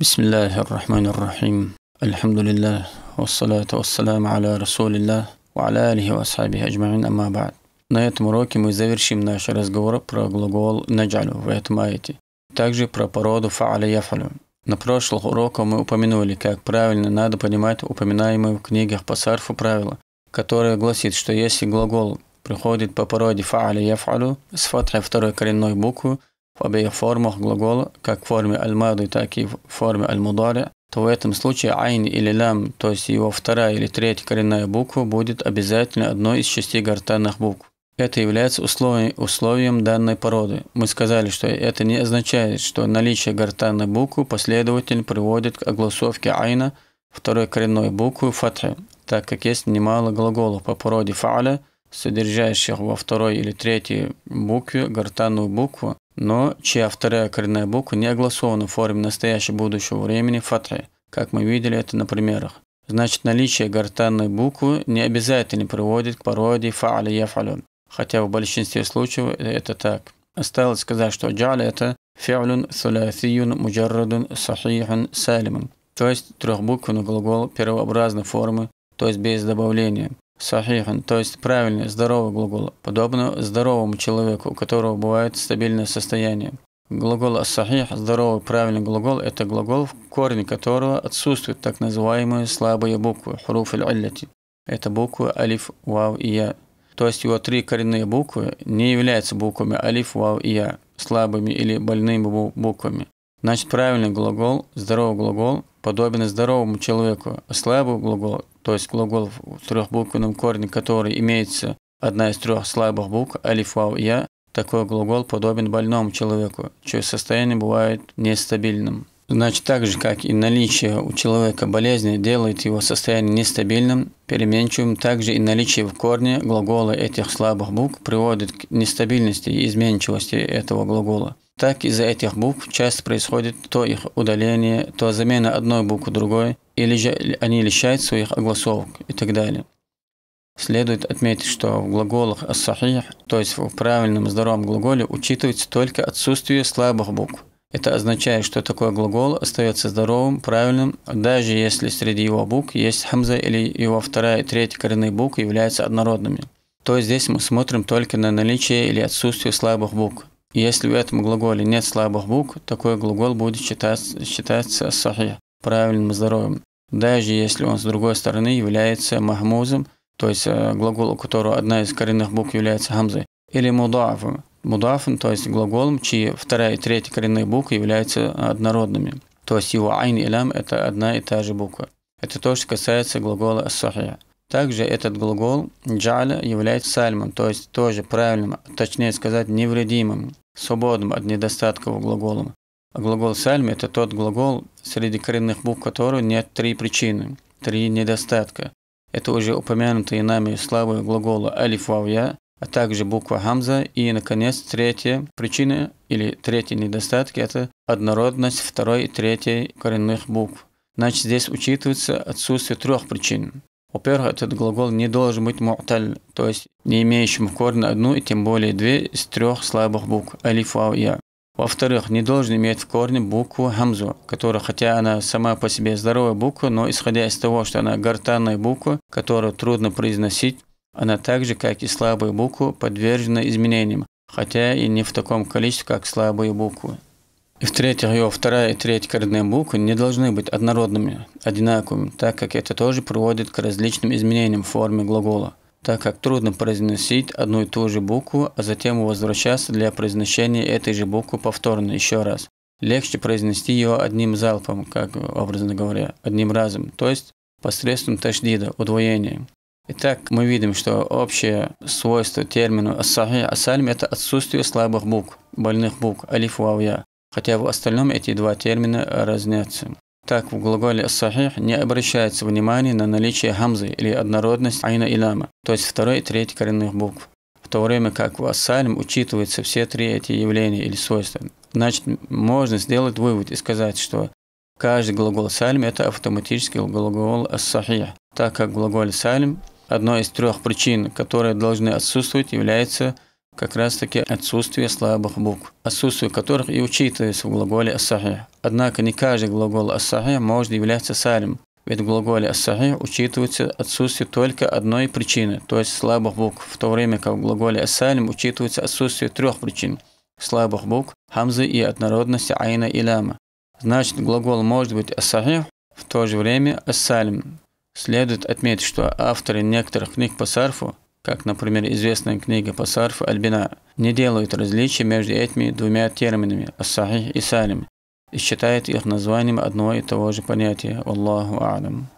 Bismillahirrahmanirrahim. Elhamdülillah. Ve salatu ve selamu ala Rasulillah ve ala alihi ve ashabihi ajma'in amma ba'd. На этом уроке мы завершим наш разговор про глагол «наджалю» в этом аяте. Также про породу «фа'аля яфалю». На прошлых уроках мы упомянули, как правильно надо понимать упоминаемые в книгах по сарфу правила, которое гласит, что если глагол приходит по породе «фа'аля яфалю» с фатхой второй коренной буквы, в обеих формах глагола, как в форме аль-мады, так и в форме аль-мудари, то в этом случае айн или лям, то есть его вторая или третья коренная буква, будет обязательно одной из шести гортанных букв. Это является условием, условием данной породы. Мы сказали, что это не означает, что наличие гортанной буквы последовательно приводит к огласовке айна второй коренной буквы фатхи, так как есть немало глаголов по породе фа'ля, содержащих во второй или третьей букве гортанную букву, но чья вторая коренная буква не огласована в форме настоящего будущего времени фатхи, как мы видели это на примерах. Значит, наличие гортанной буквы не обязательно приводит к пародии фа'али яфалюн, хотя в большинстве случаев это так. Осталось сказать, что джаль это фи'люн сулясиюн муджаррадун сахихун салимун, то есть трехбуквенный глагол первообразной формы, то есть без добавления. Сахихан, то есть правильный, здоровый глагол, подобно здоровому человеку, у которого бывает стабильное состояние. Глагол «сахих» – здоровый, правильный глагол – это глагол, в корне которого отсутствуют так называемые слабые буквы – хуруф аль Это буквы алиф, вав и я. То есть его три коренные буквы не являются буквами алиф, вав и я, слабыми или больными буквами. Значит, правильный глагол, здоровый глагол подобен здоровому человеку. Слабый глагол, то есть глагол в трехбуквенном корне, который имеется одна из трех слабых букв, алиф, вау, я, такой глагол подобен больному человеку, чье состояние бывает нестабильным. Значит, так же, как и наличие у человека болезни делает его состояние нестабильным, переменчивым, также и наличие в корне глагола этих слабых букв приводит к нестабильности и изменчивости этого глагола. Так из-за этих букв часто происходит то их удаление, то замена одной буквы другой, или же они лишают своих огласовок и так далее. Следует отметить, что в глаголах ас то есть в правильном здоровом глаголе, учитывается только отсутствие слабых букв. Это означает, что такой глагол остается здоровым, правильным, даже если среди его букв есть хамза или его вторая и третья коренные буквы являются однородными. То есть здесь мы смотрим только на наличие или отсутствие слабых букв, если в этом глаголе нет слабых букв, такой глагол будет считаться, считаться сахих, правильным здоровым. Даже если он с другой стороны является махмузом, то есть э, глагол, у которого одна из коренных букв является хамзой, или мудафом, мудафом, то есть глаголом, чьи вторая и третья коренные буквы являются однородными. То есть его айн и лям – это одна и та же буква. Это то, что касается глагола «ассахия». Также этот глагол «джаля» является сальмом, то есть тоже правильным, точнее сказать, невредимым, свободным от недостатков глаголом. А глагол «сальм» – это тот глагол, среди коренных букв которого нет три причины, три недостатка. Это уже упомянутые нами слабые глаголы «алиф», «вав», а также буква «хамза». И, наконец, третья причина или третий недостаток – это однородность второй и третьей коренных букв. Значит, здесь учитывается отсутствие трех причин. Во-первых, этот глагол не должен быть му'таль, то есть не имеющим в корне одну и тем более две из трех слабых букв алиф, вау, я. Во-вторых, не должен иметь в корне букву хамзу, которая, хотя она сама по себе здоровая буква, но исходя из того, что она гортанная буква, которую трудно произносить, она также, как и слабые буквы, подвержена изменениям, хотя и не в таком количестве, как слабые буквы. И в-третьих, его вторая и третья коренные буквы не должны быть однородными, одинаковыми, так как это тоже приводит к различным изменениям формы глагола, так как трудно произносить одну и ту же букву, а затем возвращаться для произношения этой же буквы повторно еще раз. Легче произнести ее одним залпом, как образно говоря, одним разом, то есть посредством ташдида, удвоения. Итак, мы видим, что общее свойство термина «асахи» асальм – это отсутствие слабых букв, больных букв, алиф, вау, я хотя в остальном эти два термина разнятся. Так, в глаголе «сахих» не обращается внимание на наличие хамзы или однородность айна и лама, то есть второй и третий коренных букв, в то время как в ассальм учитываются все три эти явления или свойства. Значит, можно сделать вывод и сказать, что каждый глагол «сальм» – это автоматически глагол «сахих», так как глагол «сальм» одной из трех причин, которые должны отсутствовать, является – как раз-таки отсутствие слабых букв, отсутствие которых и учитывается в глаголе «ассахи». Однако не каждый глагол «ассахи» может являться салим, ведь в глаголе «ассахи» учитывается отсутствие только одной причины, то есть слабых букв, в то время как в глаголе «ассалим» учитывается отсутствие трех причин – слабых букв, хамзы и однородности айна и ляма. Значит, глагол может быть «ассахи», в то же время «ассалим». Следует отметить, что авторы некоторых книг по сарфу как, например, известная книга по сарфу Альбина, не делают различия между этими двумя терминами «ассахих» и «салим» и считает их названием одного и того же понятия «Аллаху Алам».